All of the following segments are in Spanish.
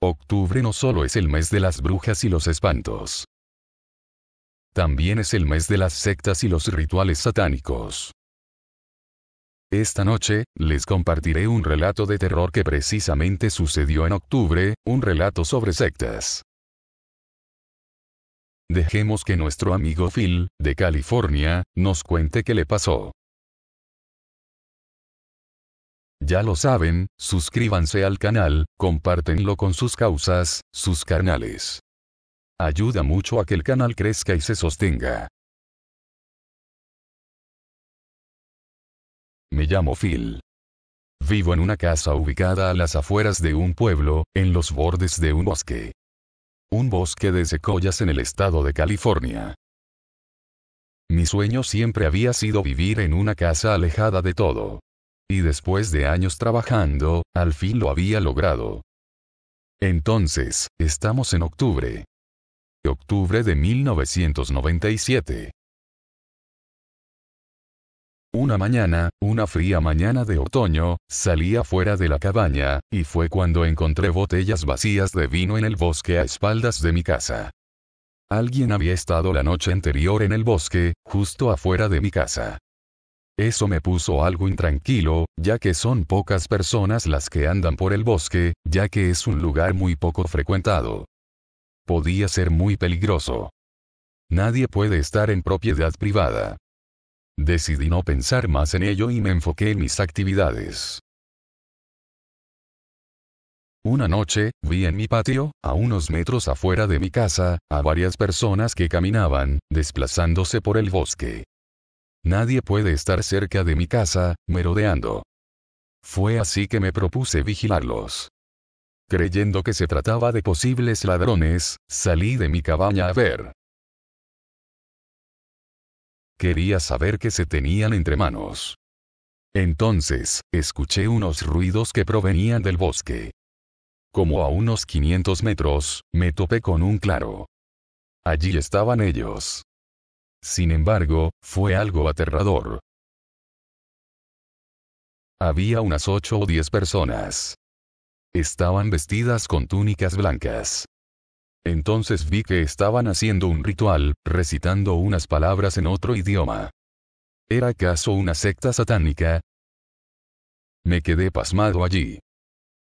Octubre no solo es el mes de las brujas y los espantos. También es el mes de las sectas y los rituales satánicos. Esta noche, les compartiré un relato de terror que precisamente sucedió en octubre, un relato sobre sectas. Dejemos que nuestro amigo Phil, de California, nos cuente qué le pasó. Ya lo saben, suscríbanse al canal, compártenlo con sus causas, sus carnales. Ayuda mucho a que el canal crezca y se sostenga. Me llamo Phil. Vivo en una casa ubicada a las afueras de un pueblo, en los bordes de un bosque. Un bosque de secoyas en el estado de California. Mi sueño siempre había sido vivir en una casa alejada de todo y después de años trabajando, al fin lo había logrado. Entonces, estamos en octubre. Octubre de 1997. Una mañana, una fría mañana de otoño, salí afuera de la cabaña, y fue cuando encontré botellas vacías de vino en el bosque a espaldas de mi casa. Alguien había estado la noche anterior en el bosque, justo afuera de mi casa. Eso me puso algo intranquilo, ya que son pocas personas las que andan por el bosque, ya que es un lugar muy poco frecuentado. Podía ser muy peligroso. Nadie puede estar en propiedad privada. Decidí no pensar más en ello y me enfoqué en mis actividades. Una noche, vi en mi patio, a unos metros afuera de mi casa, a varias personas que caminaban, desplazándose por el bosque. Nadie puede estar cerca de mi casa, merodeando. Fue así que me propuse vigilarlos. Creyendo que se trataba de posibles ladrones, salí de mi cabaña a ver. Quería saber qué se tenían entre manos. Entonces, escuché unos ruidos que provenían del bosque. Como a unos 500 metros, me topé con un claro. Allí estaban ellos. Sin embargo, fue algo aterrador. Había unas ocho o diez personas. Estaban vestidas con túnicas blancas. Entonces vi que estaban haciendo un ritual, recitando unas palabras en otro idioma. ¿Era acaso una secta satánica? Me quedé pasmado allí.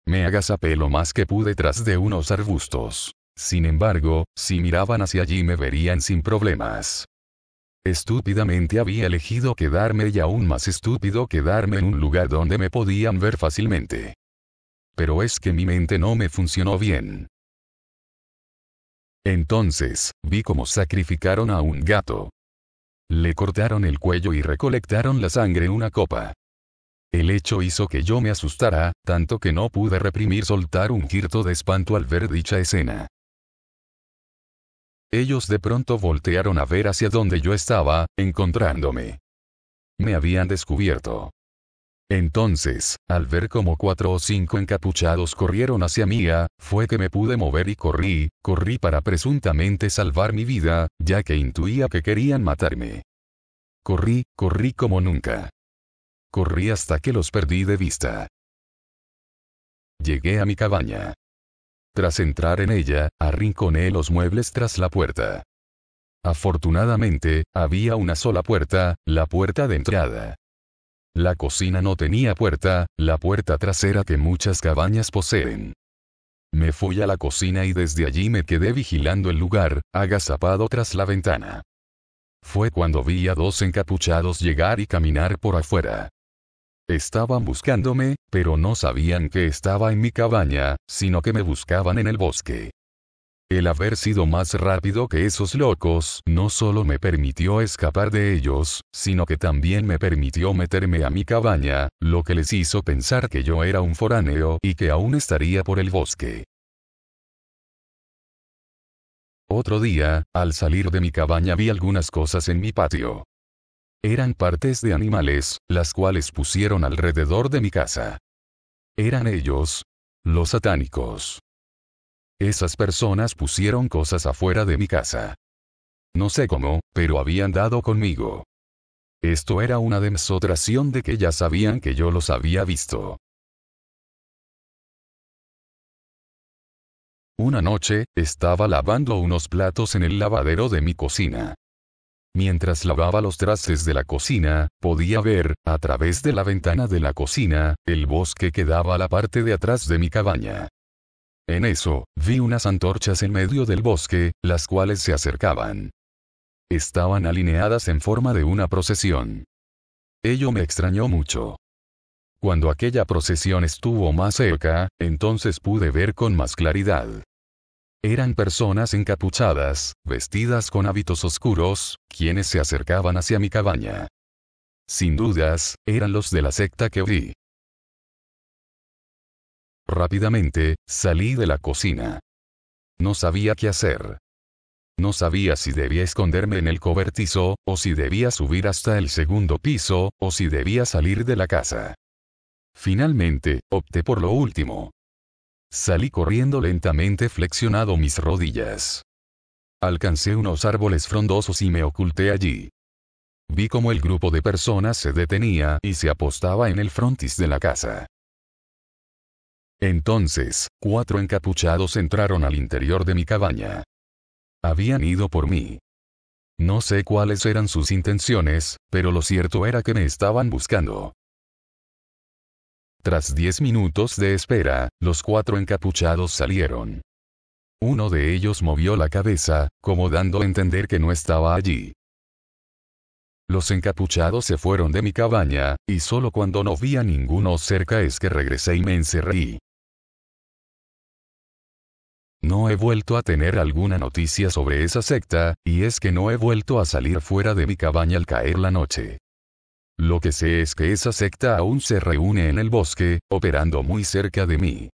Me agazapé lo más que pude tras de unos arbustos. Sin embargo, si miraban hacia allí me verían sin problemas. Estúpidamente había elegido quedarme y aún más estúpido quedarme en un lugar donde me podían ver fácilmente. Pero es que mi mente no me funcionó bien. Entonces, vi cómo sacrificaron a un gato. Le cortaron el cuello y recolectaron la sangre en una copa. El hecho hizo que yo me asustara, tanto que no pude reprimir soltar un girto de espanto al ver dicha escena. Ellos de pronto voltearon a ver hacia donde yo estaba, encontrándome. Me habían descubierto. Entonces, al ver como cuatro o cinco encapuchados corrieron hacia mí, ah, fue que me pude mover y corrí, corrí para presuntamente salvar mi vida, ya que intuía que querían matarme. Corrí, corrí como nunca. Corrí hasta que los perdí de vista. Llegué a mi cabaña. Tras entrar en ella, arrinconé los muebles tras la puerta. Afortunadamente, había una sola puerta, la puerta de entrada. La cocina no tenía puerta, la puerta trasera que muchas cabañas poseen. Me fui a la cocina y desde allí me quedé vigilando el lugar, agazapado tras la ventana. Fue cuando vi a dos encapuchados llegar y caminar por afuera. Estaban buscándome, pero no sabían que estaba en mi cabaña, sino que me buscaban en el bosque. El haber sido más rápido que esos locos no solo me permitió escapar de ellos, sino que también me permitió meterme a mi cabaña, lo que les hizo pensar que yo era un foráneo y que aún estaría por el bosque. Otro día, al salir de mi cabaña vi algunas cosas en mi patio. Eran partes de animales, las cuales pusieron alrededor de mi casa. Eran ellos, los satánicos. Esas personas pusieron cosas afuera de mi casa. No sé cómo, pero habían dado conmigo. Esto era una demostración de que ya sabían que yo los había visto. Una noche, estaba lavando unos platos en el lavadero de mi cocina. Mientras lavaba los trastes de la cocina, podía ver, a través de la ventana de la cocina, el bosque que daba a la parte de atrás de mi cabaña. En eso, vi unas antorchas en medio del bosque, las cuales se acercaban. Estaban alineadas en forma de una procesión. Ello me extrañó mucho. Cuando aquella procesión estuvo más cerca, entonces pude ver con más claridad. Eran personas encapuchadas, vestidas con hábitos oscuros, quienes se acercaban hacia mi cabaña. Sin dudas, eran los de la secta que vi. Rápidamente, salí de la cocina. No sabía qué hacer. No sabía si debía esconderme en el cobertizo, o si debía subir hasta el segundo piso, o si debía salir de la casa. Finalmente, opté por lo último. Salí corriendo lentamente flexionado mis rodillas. Alcancé unos árboles frondosos y me oculté allí. Vi como el grupo de personas se detenía y se apostaba en el frontis de la casa. Entonces, cuatro encapuchados entraron al interior de mi cabaña. Habían ido por mí. No sé cuáles eran sus intenciones, pero lo cierto era que me estaban buscando. Tras diez minutos de espera, los cuatro encapuchados salieron. Uno de ellos movió la cabeza, como dando a entender que no estaba allí. Los encapuchados se fueron de mi cabaña, y solo cuando no vi a ninguno cerca es que regresé y me encerré. No he vuelto a tener alguna noticia sobre esa secta, y es que no he vuelto a salir fuera de mi cabaña al caer la noche. Lo que sé es que esa secta aún se reúne en el bosque, operando muy cerca de mí.